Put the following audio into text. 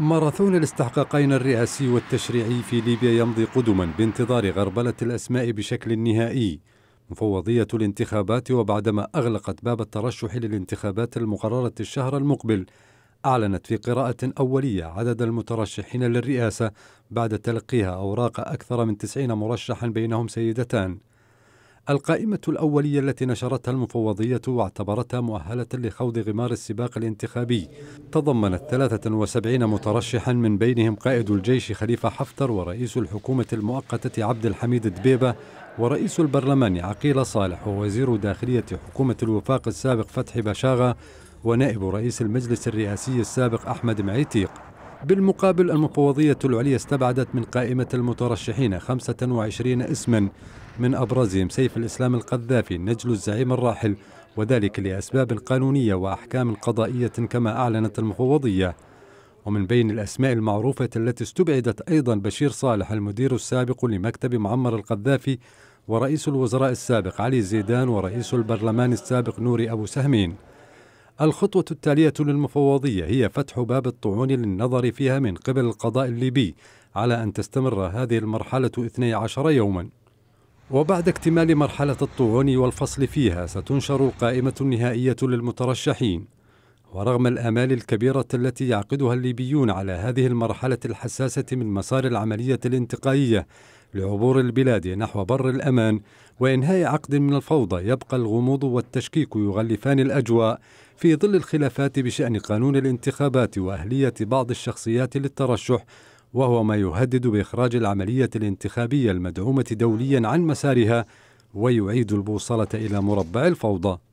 ماراثون الاستحقاقين الرئاسي والتشريعي في ليبيا يمضي قدما بانتظار غربلة الأسماء بشكل نهائي مفوضية الانتخابات وبعدما أغلقت باب الترشح للانتخابات المقررة الشهر المقبل أعلنت في قراءة أولية عدد المترشحين للرئاسة بعد تلقيها أوراق أكثر من تسعين مرشحا بينهم سيدتان القائمة الأولية التي نشرتها المفوضية واعتبرتها مؤهلة لخوض غمار السباق الانتخابي تضمنت 73 مترشحا من بينهم قائد الجيش خليفة حفتر ورئيس الحكومة المؤقتة عبد الحميد دبيبة ورئيس البرلمان عقيل صالح ووزير داخلية حكومة الوفاق السابق فتحي بشاغة ونائب رئيس المجلس الرئاسي السابق أحمد معيتيق بالمقابل المفوضية العليا استبعدت من قائمة المترشحين 25 اسما من أبرزهم سيف الإسلام القذافي نجل الزعيم الراحل وذلك لأسباب قانونية وأحكام قضائية كما أعلنت المفوضية ومن بين الأسماء المعروفة التي استبعدت أيضا بشير صالح المدير السابق لمكتب معمر القذافي ورئيس الوزراء السابق علي زيدان ورئيس البرلمان السابق نوري أبو سهمين الخطوة التالية للمفوضية هي فتح باب الطعون للنظر فيها من قبل القضاء الليبي على أن تستمر هذه المرحلة 12 يوما وبعد اكتمال مرحلة الطعون والفصل فيها ستنشر القائمة النهائية للمترشحين ورغم الآمال الكبيرة التي يعقدها الليبيون على هذه المرحلة الحساسة من مسار العملية الانتقائية لعبور البلاد نحو بر الأمان وإنهاء عقد من الفوضى يبقى الغموض والتشكيك يغلفان الأجواء في ظل الخلافات بشأن قانون الانتخابات وأهلية بعض الشخصيات للترشح وهو ما يهدد بإخراج العملية الانتخابية المدعومة دوليا عن مسارها ويعيد البوصلة إلى مربع الفوضى